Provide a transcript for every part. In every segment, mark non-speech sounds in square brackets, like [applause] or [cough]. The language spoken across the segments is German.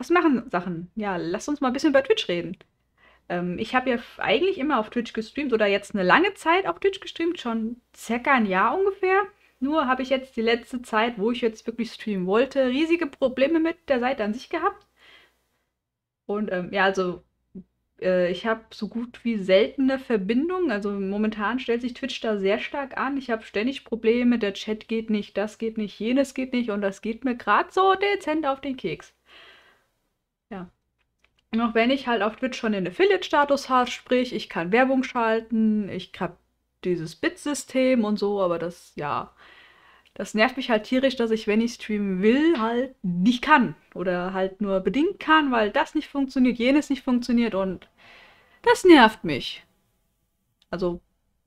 was machen Sachen? Ja, lass uns mal ein bisschen über Twitch reden. Ähm, ich habe ja eigentlich immer auf Twitch gestreamt oder jetzt eine lange Zeit auf Twitch gestreamt, schon circa ein Jahr ungefähr. Nur habe ich jetzt die letzte Zeit, wo ich jetzt wirklich streamen wollte, riesige Probleme mit der Seite an sich gehabt. Und ähm, ja, also äh, ich habe so gut wie seltene Verbindungen. Also momentan stellt sich Twitch da sehr stark an. Ich habe ständig Probleme, der Chat geht nicht, das geht nicht, jenes geht nicht und das geht mir gerade so dezent auf den Keks. Ja. Und auch wenn ich halt auf Twitch schon den Affiliate-Status habe, sprich, ich kann Werbung schalten, ich habe dieses Bit-System und so, aber das, ja, das nervt mich halt tierisch, dass ich, wenn ich streamen will, halt nicht kann. Oder halt nur bedingt kann, weil das nicht funktioniert, jenes nicht funktioniert und das nervt mich. Also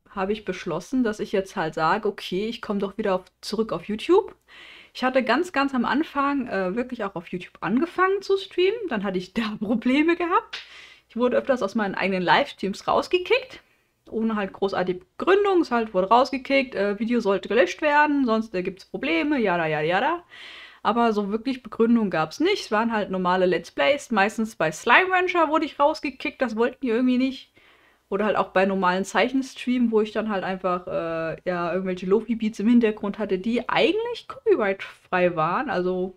habe ich beschlossen, dass ich jetzt halt sage, okay, ich komme doch wieder auf, zurück auf YouTube. Ich hatte ganz, ganz am Anfang äh, wirklich auch auf YouTube angefangen zu streamen. Dann hatte ich da [laughs] Probleme gehabt. Ich wurde öfters aus meinen eigenen Livestreams rausgekickt. Ohne halt großartige Begründung. Es halt wurde rausgekickt, äh, Video sollte gelöscht werden, sonst äh, gibt es Probleme, Ja, ja, ja, jada. Aber so wirklich Begründung gab es nicht. Es waren halt normale Let's Plays. Meistens bei Slime Rancher wurde ich rausgekickt, das wollten die irgendwie nicht. Oder halt auch bei normalen Zeichenstreamen, wo ich dann halt einfach äh, ja irgendwelche Lofi-Beats im Hintergrund hatte, die eigentlich copyright-frei waren. Also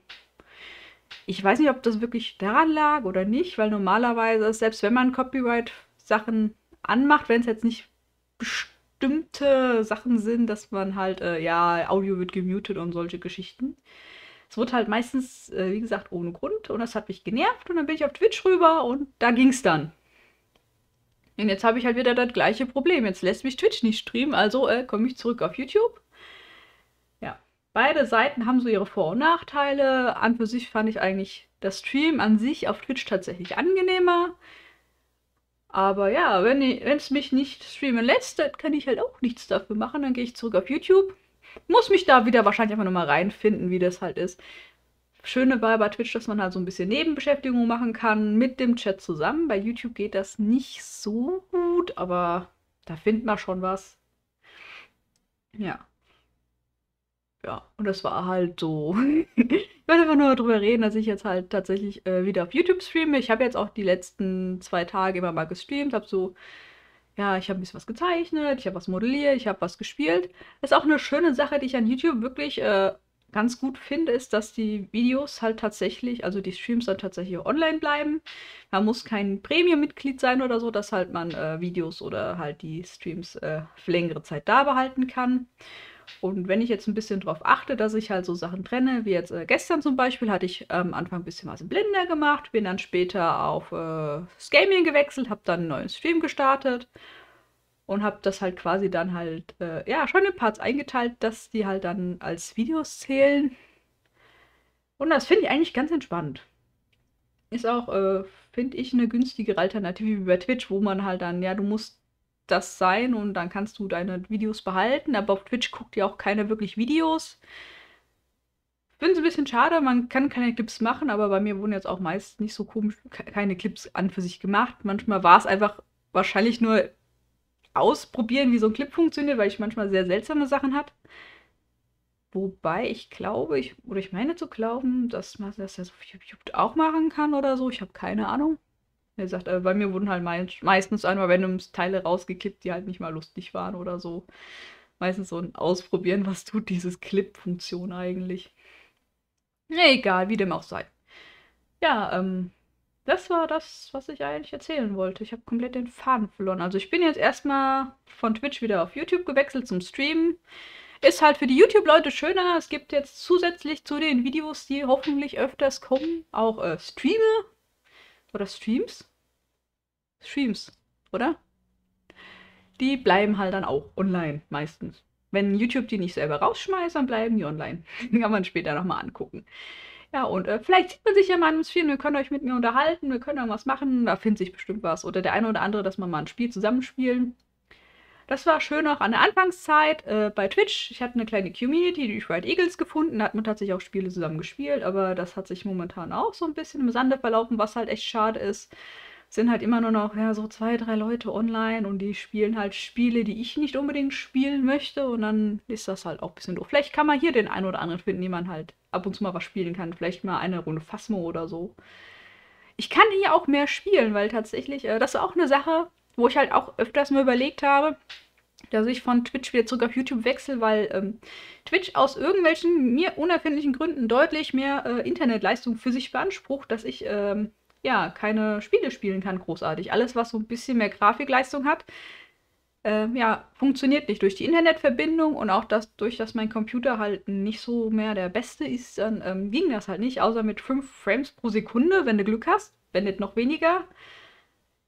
ich weiß nicht, ob das wirklich daran lag oder nicht, weil normalerweise, selbst wenn man Copyright-Sachen anmacht, wenn es jetzt nicht bestimmte Sachen sind, dass man halt, äh, ja, Audio wird gemutet und solche Geschichten. Es wurde halt meistens, äh, wie gesagt, ohne Grund und das hat mich genervt und dann bin ich auf Twitch rüber und da ging es dann. Und jetzt habe ich halt wieder das gleiche Problem. Jetzt lässt mich Twitch nicht streamen, also äh, komme ich zurück auf YouTube. Ja, beide Seiten haben so ihre Vor- und Nachteile. An für sich fand ich eigentlich das Stream an sich auf Twitch tatsächlich angenehmer. Aber ja, wenn es mich nicht streamen lässt, dann kann ich halt auch nichts dafür machen. Dann gehe ich zurück auf YouTube. Muss mich da wieder wahrscheinlich einfach nochmal reinfinden, wie das halt ist. Schöne war bei Twitch, dass man halt so ein bisschen Nebenbeschäftigung machen kann mit dem Chat zusammen. Bei YouTube geht das nicht so gut, aber da findet man schon was. Ja. Ja, und das war halt so. [laughs] ich wollte einfach nur darüber reden, dass ich jetzt halt tatsächlich äh, wieder auf YouTube streame. Ich habe jetzt auch die letzten zwei Tage immer mal gestreamt, habe so ja, ich habe ein bisschen was gezeichnet, ich habe was modelliert, ich habe was gespielt. Das ist auch eine schöne Sache, die ich an YouTube wirklich äh, ganz gut finde, ist, dass die Videos halt tatsächlich, also die Streams dann tatsächlich online bleiben. Man muss kein Premium-Mitglied sein oder so, dass halt man äh, Videos oder halt die Streams äh, für längere Zeit da behalten kann. Und wenn ich jetzt ein bisschen darauf achte, dass ich halt so Sachen trenne, wie jetzt äh, gestern zum Beispiel, hatte ich am ähm, Anfang ein bisschen was im Blender gemacht, bin dann später auf äh, Scaming gewechselt, habe dann einen neuen Stream gestartet und habe das halt quasi dann halt, äh, ja, schon in Parts eingeteilt, dass die halt dann als Videos zählen. Und das finde ich eigentlich ganz entspannt. Ist auch, äh, finde ich, eine günstigere Alternative wie bei Twitch, wo man halt dann, ja, du musst das sein und dann kannst du deine Videos behalten, aber auf Twitch guckt ja auch keiner wirklich Videos. Finde es ein bisschen schade, man kann keine Clips machen, aber bei mir wurden jetzt auch meist nicht so komisch keine Clips an für sich gemacht. Manchmal war es einfach wahrscheinlich nur ausprobieren, wie so ein Clip funktioniert, weil ich manchmal sehr seltsame Sachen habe. Wobei ich glaube, ich, oder ich meine zu glauben, dass man das ja so YouTube auch machen kann oder so. Ich habe keine Ahnung. Er gesagt, äh, bei mir wurden halt meistens einmal randoms Teile rausgekippt, die halt nicht mal lustig waren oder so. Meistens so ein Ausprobieren, was tut dieses Clip-Funktion eigentlich. Egal, wie dem auch sei. Ja, ähm, das war das, was ich eigentlich erzählen wollte. Ich habe komplett den Faden verloren. Also ich bin jetzt erstmal von Twitch wieder auf YouTube gewechselt zum Streamen. Ist halt für die YouTube-Leute schöner. Es gibt jetzt zusätzlich zu den Videos, die hoffentlich öfters kommen, auch äh, Streame. Oder Streams? Streams, oder? Die bleiben halt dann auch online meistens. Wenn YouTube die nicht selber rausschmeißt, dann bleiben die online. [laughs] Kann man später nochmal angucken. Ja, und äh, vielleicht sieht man sich ja mal in Sphären, wir können euch mit mir unterhalten, wir können irgendwas machen, da findet sich bestimmt was. Oder der eine oder andere, dass man mal ein Spiel zusammenspielen. Das war schön auch an der Anfangszeit äh, bei Twitch. Ich hatte eine kleine Community, die White Eagles gefunden. Da hat man tatsächlich auch Spiele zusammen gespielt, aber das hat sich momentan auch so ein bisschen im Sande verlaufen, was halt echt schade ist sind halt immer nur noch ja, so zwei, drei Leute online und die spielen halt Spiele, die ich nicht unbedingt spielen möchte. Und dann ist das halt auch ein bisschen doof. Vielleicht kann man hier den einen oder anderen finden, den man halt ab und zu mal was spielen kann. Vielleicht mal eine Runde Phasmo oder so. Ich kann hier auch mehr spielen, weil tatsächlich, äh, das ist auch eine Sache, wo ich halt auch öfters mal überlegt habe, dass ich von Twitch wieder zurück auf YouTube wechsle, weil ähm, Twitch aus irgendwelchen mir unerfindlichen Gründen deutlich mehr äh, Internetleistung für sich beansprucht, dass ich ähm, ja, keine Spiele spielen kann, großartig. Alles, was so ein bisschen mehr Grafikleistung hat, äh, ja, funktioniert nicht. Durch die Internetverbindung und auch das, durch dass mein Computer halt nicht so mehr der beste ist, dann ähm, ging das halt nicht, außer mit 5 Frames pro Sekunde, wenn du Glück hast, wenn nicht noch weniger.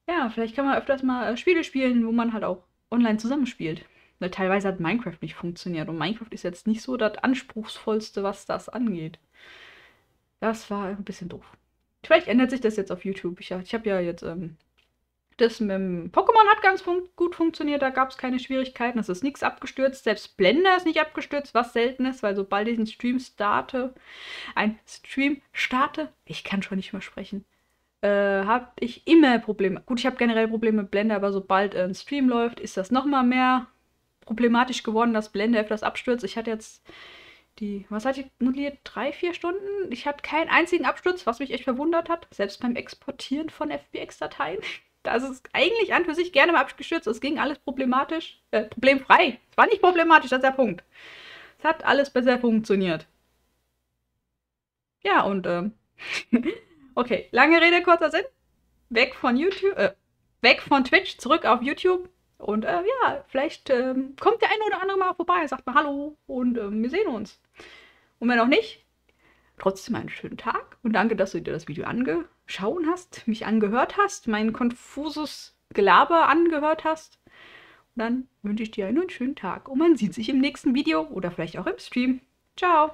Ja, vielleicht kann man öfters mal äh, Spiele spielen, wo man halt auch online zusammenspielt. Weil teilweise hat Minecraft nicht funktioniert und Minecraft ist jetzt nicht so das anspruchsvollste, was das angeht. Das war ein bisschen doof. Vielleicht ändert sich das jetzt auf YouTube. Ich, ich habe ja jetzt. Ähm, das mit dem Pokémon hat ganz fun gut funktioniert, da gab es keine Schwierigkeiten, es ist nichts abgestürzt. Selbst Blender ist nicht abgestürzt, was selten ist, weil sobald ich einen Stream starte, ein Stream starte, ich kann schon nicht mehr sprechen, äh, habe ich immer Probleme. Gut, ich habe generell Probleme mit Blender, aber sobald äh, ein Stream läuft, ist das nochmal mehr problematisch geworden, dass Blender öfters abstürzt. Ich hatte jetzt die, was hatte ich simuliert? Drei, vier Stunden? Ich hatte keinen einzigen Absturz, was mich echt verwundert hat. Selbst beim Exportieren von FBX-Dateien. [laughs] Da ist es eigentlich an für sich gerne mal abgestürzt. Es ging alles problematisch, äh, problemfrei. Es war nicht problematisch, das ist der Punkt. Es hat alles besser funktioniert. Ja, und, ähm, [laughs] okay, lange Rede, kurzer Sinn. Weg von YouTube, äh, weg von Twitch, zurück auf YouTube. Und äh, ja, vielleicht ähm, kommt der eine oder andere mal vorbei, sagt mal Hallo und ähm, wir sehen uns. Und wenn auch nicht, trotzdem einen schönen Tag und danke, dass du dir das Video angeschaut hast, mich angehört hast, mein konfuses Gelaber angehört hast. Und dann wünsche ich dir einen schönen Tag und man sieht sich im nächsten Video oder vielleicht auch im Stream. Ciao!